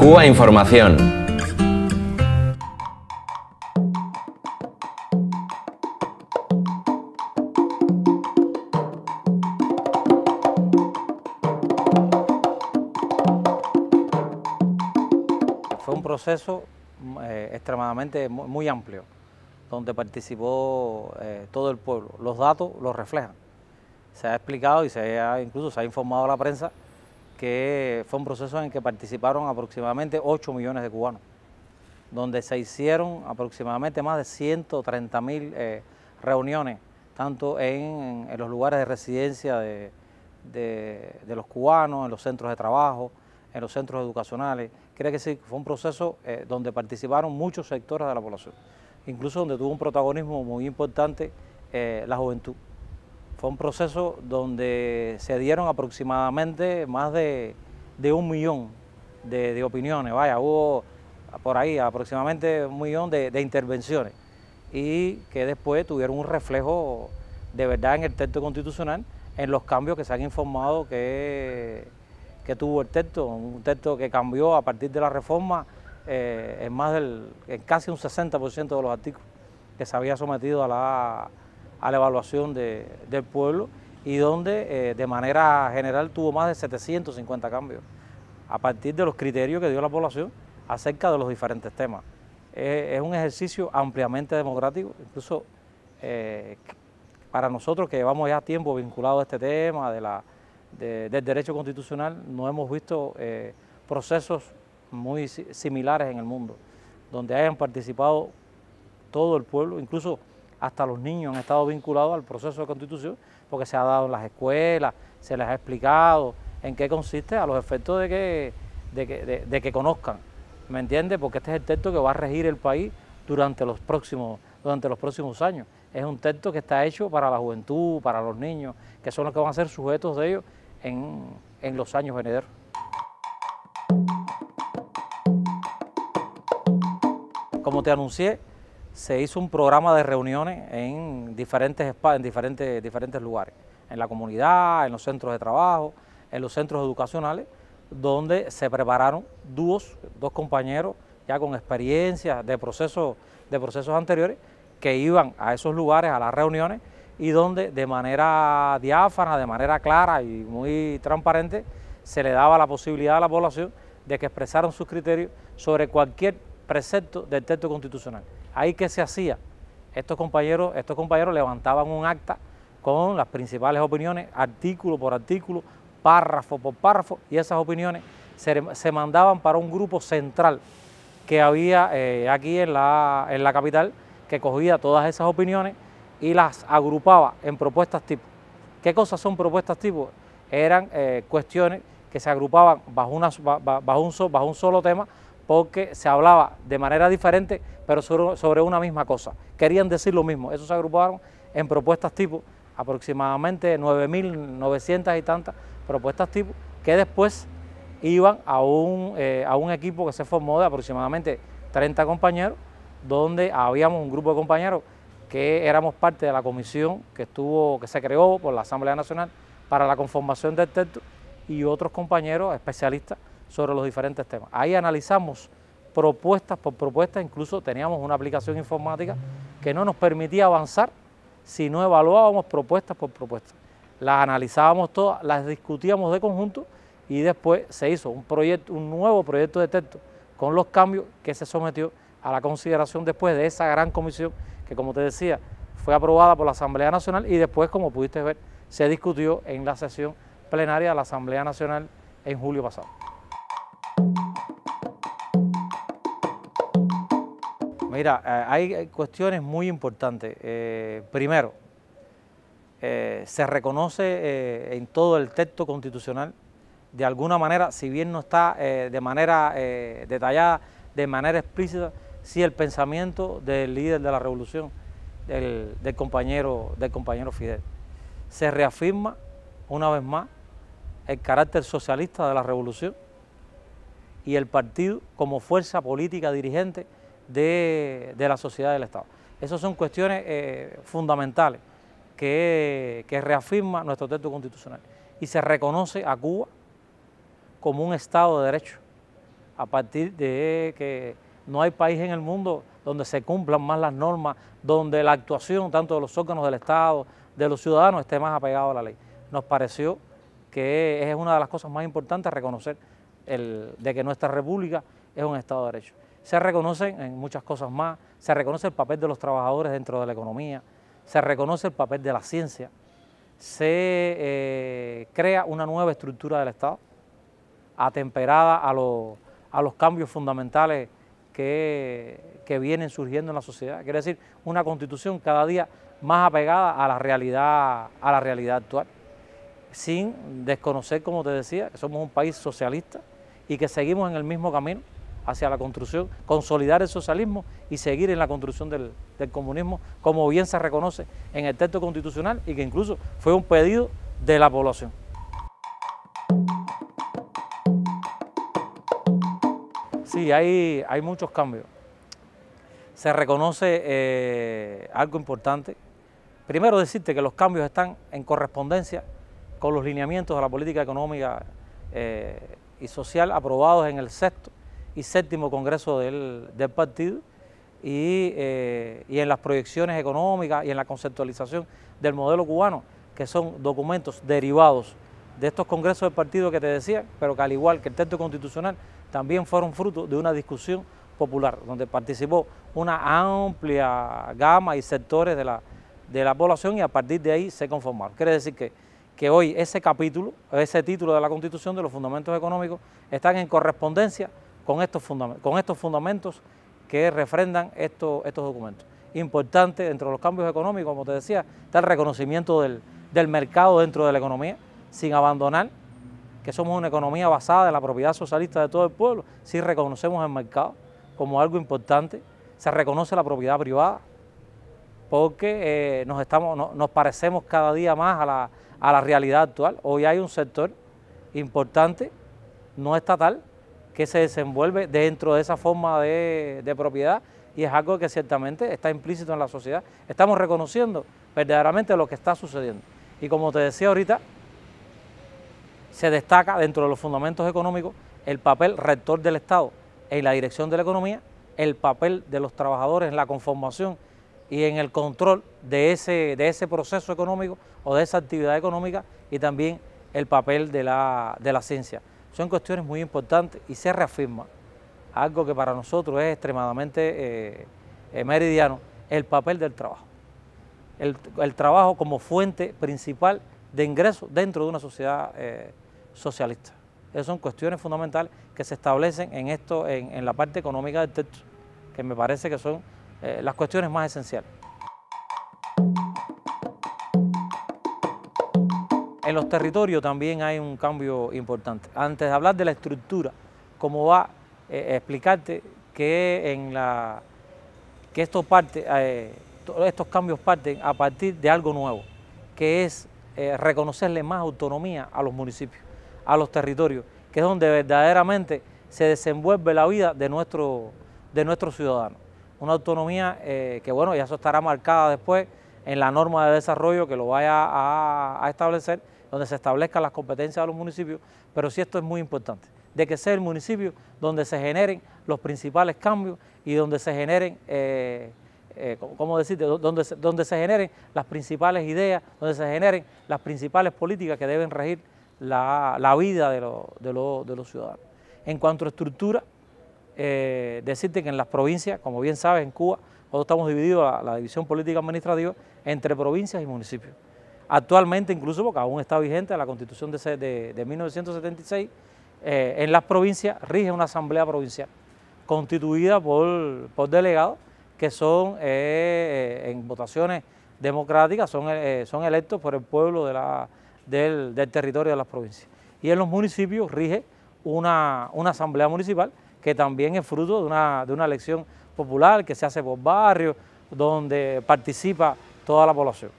Cuba Información. Fue un proceso mm, eh, extremadamente muy, amplio, donde participó eh, todo el pueblo. Los datos los reflejan. Se ha explicado y se ha, incluso se ha informado a la prensa que fue un proceso en el que participaron aproximadamente 8 millones de cubanos, donde se hicieron aproximadamente más de 130 mil eh, reuniones, tanto en, los lugares de residencia de, los cubanos, en los centros de trabajo, en los centros educacionales. Creo que que fue un proceso eh, donde participaron muchos sectores de la población, incluso donde tuvo un protagonismo muy importante eh, la juventud. Fue un proceso donde se dieron aproximadamente más de, un millón de, opiniones, vaya, hubo por ahí aproximadamente un millón de, intervenciones y que después tuvieron un reflejo de verdad en el texto constitucional, en los cambios que se han informado que, que tuvo el texto, un texto que cambió a partir de la reforma eh, en más del, en casi un 60% de los artículos que se había sometido a la a la evaluación del pueblo y donde eh, de manera general tuvo más de 750 cambios a partir de los criterios que dio la población acerca de los diferentes temas. es un ejercicio ampliamente democrático, incluso eh, para nosotros que llevamos ya tiempo vinculados a este tema de la, del derecho constitucional, no hemos visto eh, procesos muy similares en el mundo, donde hayan participado todo el pueblo, incluso hasta los niños han estado vinculados al proceso de constitución porque se ha dado en las escuelas, se les ha explicado en qué consiste a los efectos de que, de que, conozcan, ¿me entiendes? Porque este es el texto que va a regir el país durante los próximos, durante los próximos años. Es un texto que está hecho para la juventud, para los niños, que son los que van a ser sujetos de ellos en, en los años venideros. Como te anuncié, se hizo un programa de reuniones en diferentes en diferentes, lugares, en la comunidad, en los centros de trabajo, en los centros educacionales, donde se prepararon dúos, dos compañeros ya con experiencia de, de procesos anteriores, que iban a esos lugares, a las reuniones, y donde de manera diáfana, de manera clara y muy transparente, se le daba la posibilidad a la población de que expresaran sus criterios sobre cualquier precepto del texto constitucional. Ahí que se hacía. Estos compañeros, estos compañeros levantaban un acta con las principales opiniones, artículo por artículo, párrafo por párrafo, y esas opiniones se, mandaban para un grupo central que había eh, aquí en la, capital, que cogía todas esas opiniones y las agrupaba en propuestas tipo. ¿Qué cosas son propuestas tipo? Eran eh, cuestiones que se agrupaban bajo, bajo, bajo un solo tema porque se hablaba de manera diferente, pero sobre una misma cosa. Querían decir lo mismo. Eso se agruparon en propuestas tipo, aproximadamente 9.900 y tantas propuestas tipo, que después iban a un, eh, equipo que se formó de aproximadamente 30 compañeros, donde habíamos un grupo de compañeros que éramos parte de la comisión que estuvo, que se creó por la Asamblea Nacional para la conformación del texto y otros compañeros especialistas sobre los diferentes temas. Ahí analizamos propuestas por propuestas, incluso teníamos una aplicación informática que no nos permitía avanzar si no evaluábamos propuestas por propuestas. Las analizábamos todas, las discutíamos de conjunto y después se hizo un, proyecto, un nuevo proyecto de texto con los cambios que se sometió a la consideración después de esa gran comisión que, como te decía, fue aprobada por la Asamblea Nacional y después, como pudiste ver, se discutió en la sesión plenaria de la Asamblea Nacional en julio pasado. Mira, eh, hay cuestiones muy importantes. Eh, primero, eh, se reconoce en todo el texto constitucional, de alguna manera, si bien no está de manera detallada, de manera explícita, si el pensamiento del líder de la revolución, del, compañero, del compañero Fidel. Se reafirma una vez más el carácter socialista de la revolución y el partido como fuerza política dirigente de, la sociedad del Estado. Esas son cuestiones eh, fundamentales que, que, reafirma nuestro texto constitucional y se reconoce a Cuba como un Estado de Derecho, a partir de que no hay país en el mundo donde se cumplan más las normas, donde la actuación tanto de los órganos del Estado, de los ciudadanos, esté más apegado a la ley. Nos pareció que es una de las cosas más importantes reconocer el, de que nuestra república es un Estado de Derecho. Se reconocen en muchas cosas más, se reconoce el papel de los trabajadores dentro de la economía, se reconoce el papel de la ciencia, se eh, crea una nueva estructura del Estado, atemperada a, los cambios fundamentales que, que vienen surgiendo en la sociedad. Quiere decir, una constitución cada día más apegada a la realidad, a la realidad actual, sin desconocer, como te decía, que somos un país socialista y que seguimos en el mismo camino hacia la construcción, consolidar el socialismo y seguir en la construcción del, comunismo, como bien se reconoce en el texto constitucional y que incluso fue un pedido de la población. Sí, hay, hay muchos cambios. Se reconoce eh, algo importante. Primero decirte que los cambios están en correspondencia con los lineamientos de la política económica eh, y social aprobados en el sexto y séptimo Congreso del, partido eh, y, en las proyecciones económicas y en la conceptualización del modelo cubano, que son documentos derivados de estos congresos del partido que te decía, pero que al igual que el texto constitucional, también fueron fruto de una discusión popular, donde participó una amplia gama y sectores de la, de la población y a partir de ahí se conformaron. Quiere decir que, que hoy ese capítulo, ese título de la Constitución de los fundamentos económicos, están en correspondencia con estos, con estos fundamentos que refrendan estos, estos documentos. Importante dentro de los cambios económicos, como te decía, está el reconocimiento del, mercado dentro de la economía, sin abandonar que somos una economía basada en la propiedad socialista de todo el pueblo, Si reconocemos el mercado como algo importante, se reconoce la propiedad privada, porque eh, nos, estamos, nos parecemos cada día más a la realidad actual. Hoy hay un sector importante, no estatal, que se desenvuelve dentro de esa forma de, propiedad y es algo que ciertamente está implícito en la sociedad. Estamos reconociendo verdaderamente lo que está sucediendo. Y como te decía ahorita, se destaca dentro de los fundamentos económicos el papel rector del Estado en la dirección de la economía, el papel de los trabajadores en la conformación y en el control de ese, de ese proceso económico o de esa actividad económica y también el papel de la, de la ciencia son cuestiones muy importantes y se reafirma algo que para nosotros es extremadamente eh, eh, meridiano, el papel del trabajo. El, trabajo como fuente principal de ingreso dentro de una sociedad eh, socialista. Esas son cuestiones fundamentales que se establecen en esto, en, la parte económica del texto, que me parece que son las cuestiones más esenciales. En los territorios también hay un cambio importante. Antes de hablar de la estructura, como va, a eh, eh, explicarte que, eh, estos cambios parten a partir de algo nuevo, que es reconocerle más autonomía a los municipios, a los territorios, que es donde verdaderamente se desenvuelve la vida de, nuestros ciudadanos. Una autonomía que, bueno, ya eso estará marcada después en la norma de desarrollo que lo vaya a establecer, donde se establezcan las competencias de los municipios, pero sí esto es muy importante, de que sea el municipio donde se generen los principales cambios y donde se generen, eh, eh, ¿cómo decirte, donde, donde se generen las principales ideas, donde se generen las principales políticas que deben regir la, vida de, los ciudadanos. En cuanto a estructura, eh, decirte que en las provincias, como bien sabes, en Cuba, nosotros estamos divididos la división política administrativa entre provincias y municipios actualmente incluso, porque aún está vigente la constitución de, 1976, eh, en las provincias rige una asamblea provincial constituida por, delegados que son eh, eh, en votaciones democráticas, son, electos por el pueblo del, territorio de las provincias. Y en los municipios rige una, asamblea municipal que también es fruto de una, de una elección popular que se hace por barrio... donde participa toda la población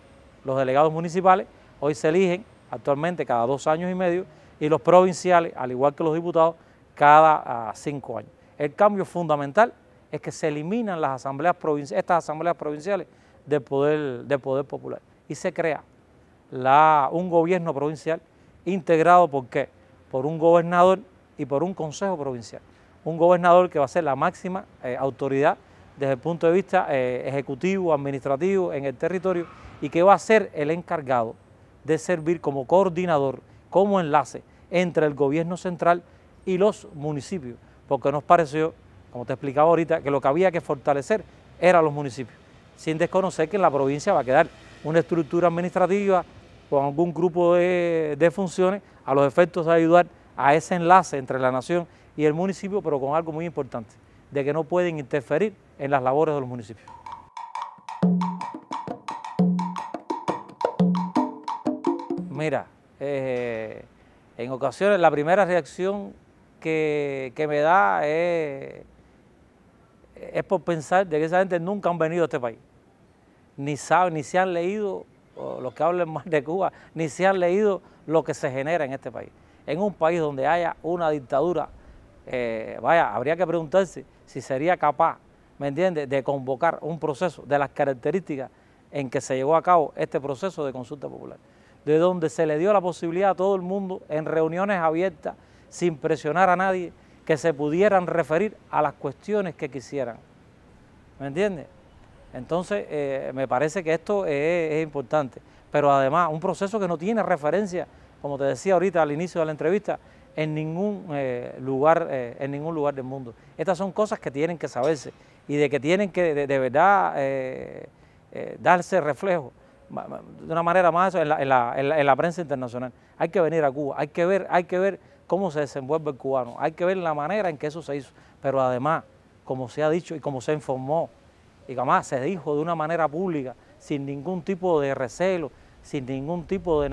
los delegados municipales hoy se eligen actualmente cada dos años y medio y los provinciales, al igual que los diputados, cada ah, cinco años. El cambio fundamental es que se eliminan las asambleas estas asambleas provinciales del poder, poder popular y se crea la, un gobierno provincial integrado por qué? Por un gobernador y por un consejo provincial. Un gobernador que va a ser la máxima eh, autoridad desde el punto de vista eh, ejecutivo, administrativo en el territorio y que va a ser el encargado de servir como coordinador, como enlace entre el gobierno central y los municipios, porque nos pareció, como te explicaba ahorita, que lo que había que fortalecer era los municipios, sin desconocer que en la provincia va a quedar una estructura administrativa con algún grupo de funciones a los efectos de ayudar a ese enlace entre la nación y el municipio, pero con algo muy importante, de que no pueden interferir en las labores de los municipios. Mira, eh, en ocasiones la primera reacción que, me da es, por pensar de que esa gente nunca han venido a este país. Ni saben, ni se han leído, los que hablan más de Cuba, ni se han leído lo que se genera en este país. En un país donde haya una dictadura, eh, vaya, habría que preguntarse si sería capaz, ¿me entiendes?, de convocar un proceso de las características en que se llevó a cabo este proceso de consulta popular de donde se le dio la posibilidad a todo el mundo en reuniones abiertas, sin presionar a nadie, que se pudieran referir a las cuestiones que quisieran. ¿Me entiendes? Entonces, eh, me parece que esto es, importante. Pero además, un proceso que no tiene referencia, como te decía ahorita al inicio de la entrevista, en ningún eh, lugar eh, en ningún lugar del mundo. Estas son cosas que tienen que saberse y de que tienen que de, verdad darse reflejo de una manera más en la, en, la, prensa internacional. Hay que venir a Cuba, hay que ver, hay que ver cómo se desenvuelve el cubano, hay que ver la manera en que eso se hizo, pero además, como se ha dicho y como se informó, y jamás se dijo de una manera pública, sin ningún tipo de recelo, sin ningún tipo de,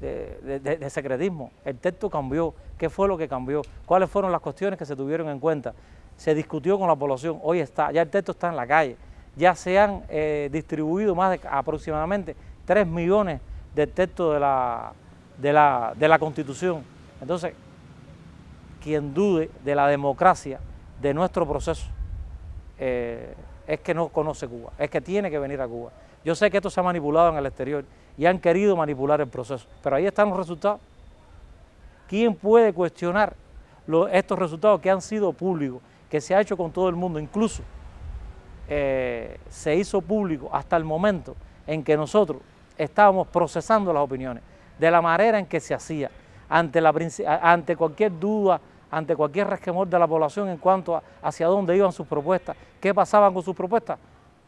de secretismo. El texto cambió, ¿qué fue lo que cambió? ¿Cuáles fueron las cuestiones que se tuvieron en cuenta? Se discutió con la población, hoy está, ya el texto está en la calle ya se han eh, distribuido más de aproximadamente 3 millones de textos de la, de la Constitución. Entonces, quien dude de la democracia de nuestro proceso eh, es que no conoce Cuba, es que tiene que venir a Cuba. Yo sé que esto se ha manipulado en el exterior y han querido manipular el proceso, pero ahí están los resultados. ¿Quién puede cuestionar estos resultados que han sido públicos, que se ha hecho con todo el mundo, incluso eh, se hizo público hasta el momento en que nosotros estábamos procesando las opiniones, de la manera en que se hacía, ante, la, ante cualquier duda, ante cualquier resquemor de la población en cuanto a hacia dónde iban sus propuestas, qué pasaban con sus propuestas,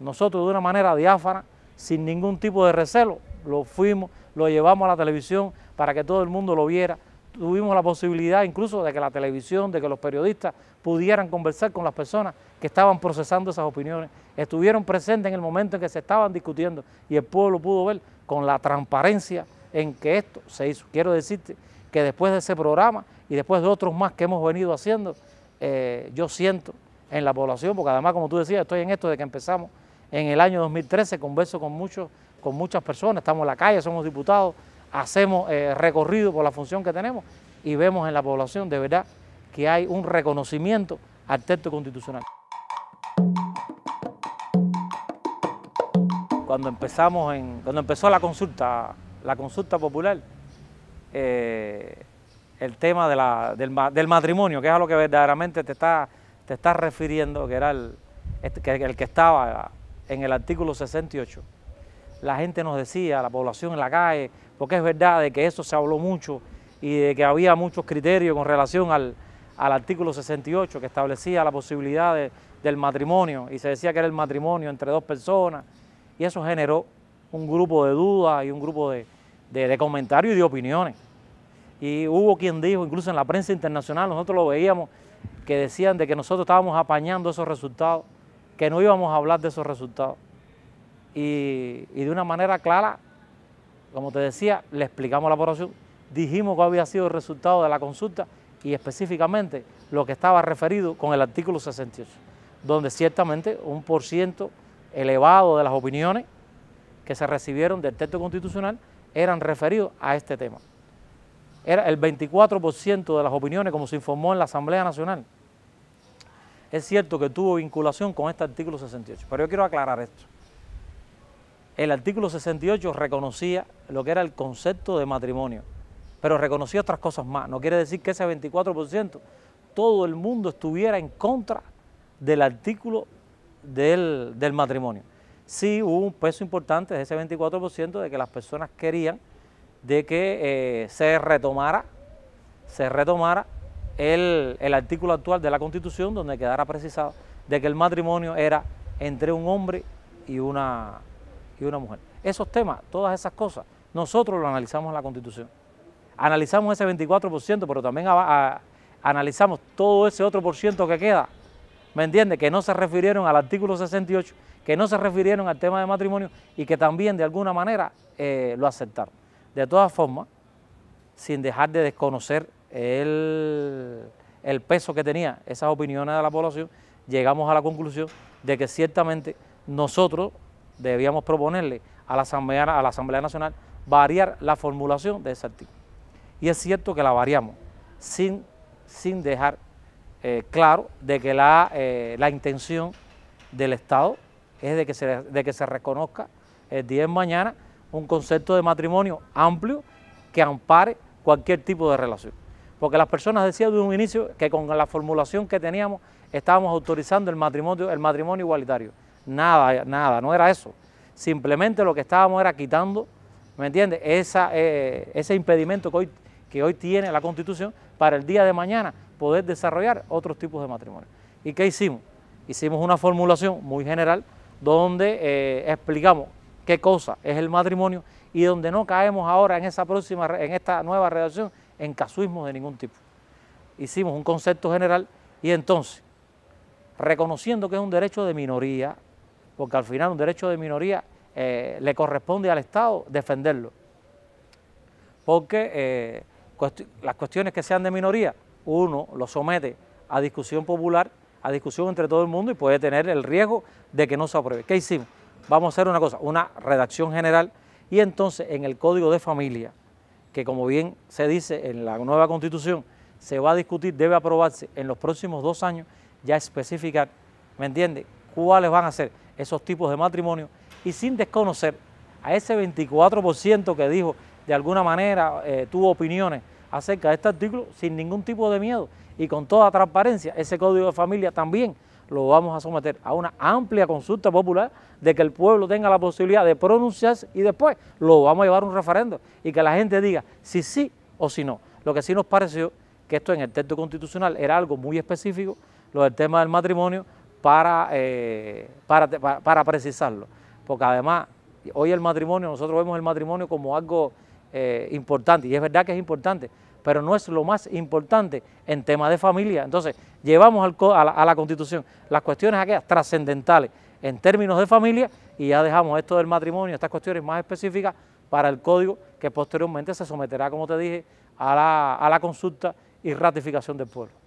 nosotros de una manera diáfana, sin ningún tipo de recelo, lo fuimos, lo llevamos a la televisión para que todo el mundo lo viera. Tuvimos la posibilidad incluso de que la televisión, de que los periodistas pudieran conversar con las personas que estaban procesando esas opiniones estuvieron presentes en el momento en que se estaban discutiendo y el pueblo pudo ver con la transparencia en que esto se hizo. Quiero decirte que después de ese programa y después de otros más que hemos venido haciendo, eh, yo siento en la población, porque además, como tú decías, estoy en esto desde que empezamos en el año 2013, converso con, muchos, con muchas personas, estamos en la calle, somos diputados, hacemos eh, recorrido por la función que tenemos y vemos en la población de verdad que hay un reconocimiento al texto constitucional. cuando empezamos cuando empezó la consulta, la consulta popular, eh, el tema del, matrimonio, que es a lo que verdaderamente te estás te está refiriendo, que era este, el, que, estaba en el artículo 68. La gente nos decía, la población en la calle, porque es verdad de que eso se habló mucho y de que había muchos criterios con relación al, artículo 68 que establecía la posibilidad del matrimonio y se decía que era el matrimonio entre dos personas y eso generó un grupo de dudas y un grupo de, comentarios y de opiniones. Y hubo quien dijo, incluso en la prensa internacional, nosotros lo veíamos, que decían de que nosotros estábamos apañando esos resultados, que no íbamos a hablar de esos resultados. Y, y de una manera clara, como te decía, le explicamos a la población, dijimos cuál había sido el resultado de la consulta y específicamente lo que estaba referido con el artículo 68, donde ciertamente un por ciento elevado de las opiniones que se recibieron del texto constitucional eran referidos a este tema. Era el 24% de las opiniones, como se informó en la Asamblea Nacional. Es cierto que tuvo vinculación con este artículo 68, pero yo quiero aclarar esto. El artículo 68 reconocía lo que era el concepto de matrimonio, pero reconocía otras cosas más. No quiere decir que ese 24% todo el mundo estuviera en contra del artículo del, matrimonio. Sí hubo un peso importante de ese 24% de que las personas querían de que eh, se retomara, se retomara el, artículo actual de la Constitución donde quedara precisado de que el matrimonio era entre un hombre y una, y una mujer. Esos temas, todas esas cosas, nosotros lo analizamos en la Constitución. Analizamos ese 24%, pero también analizamos todo ese otro por ciento que queda ¿me entiende? Que no se refirieron al artículo 68, que no se refirieron al tema de matrimonio y que también de alguna manera eh, lo aceptaron. De todas formas, sin dejar de desconocer el, el peso que tenía esas opiniones de la población, llegamos a la conclusión de que ciertamente nosotros debíamos proponerle a la Asamblea, a la Asamblea Nacional variar la formulación de ese artículo. Y es cierto que la variamos sin, sin dejar eh, claro de que eh, la, intención del Estado es de que se, de que se reconozca el eh, día de mañana un concepto de matrimonio amplio que ampare cualquier tipo de relación. Porque las personas decían de un inicio que con la formulación que teníamos estábamos autorizando el matrimonio, el matrimonio igualitario. Nada, nada, no era eso. Simplemente lo que estábamos era quitando, ¿me entiendes? ese impedimento que hoy, que hoy tiene la Constitución para el día de mañana poder desarrollar otros tipos de matrimonio. ¿Y qué hicimos? Hicimos una formulación muy general donde eh, explicamos qué cosa es el matrimonio y donde no caemos ahora en esa próxima, en esta nueva redacción, en casuismo de ningún tipo. Hicimos un concepto general y entonces, reconociendo que es un derecho de minoría, porque al final un derecho de minoría eh, le corresponde al Estado defenderlo, porque eh, las cuestiones que sean de minoría, uno lo somete a discusión popular, a discusión entre todo el mundo y puede tener el riesgo de que no se apruebe. ¿Qué hicimos? Vamos a hacer una cosa, una redacción general y entonces en el Código de Familia, que como bien se dice en la nueva Constitución, se va a discutir, debe aprobarse en los próximos dos años, ya especificar, ¿me entiende?, cuáles van a ser esos tipos de matrimonio y sin desconocer a ese 24% que dijo de alguna manera eh, tuvo opiniones acerca de este artículo sin ningún tipo de miedo y con toda transparencia. Ese código de familia también lo vamos a someter a una amplia consulta popular de que el pueblo tenga la posibilidad de pronunciarse y después lo vamos a llevar a un referendo y que la gente diga si sí o si no. Lo que sí nos pareció que esto en el texto constitucional era algo muy específico, lo del tema del matrimonio, para, eh, para, para precisarlo. Porque además, hoy el matrimonio, nosotros vemos el matrimonio como algo eh, importante, y es verdad que es importante, pero no es lo más importante en tema de familia. Entonces, llevamos a, la, Constitución las cuestiones aquellas trascendentales en términos de familia y ya dejamos esto del matrimonio, estas cuestiones más específicas para el código que posteriormente se someterá, como te dije, a la, a la consulta y ratificación del pueblo.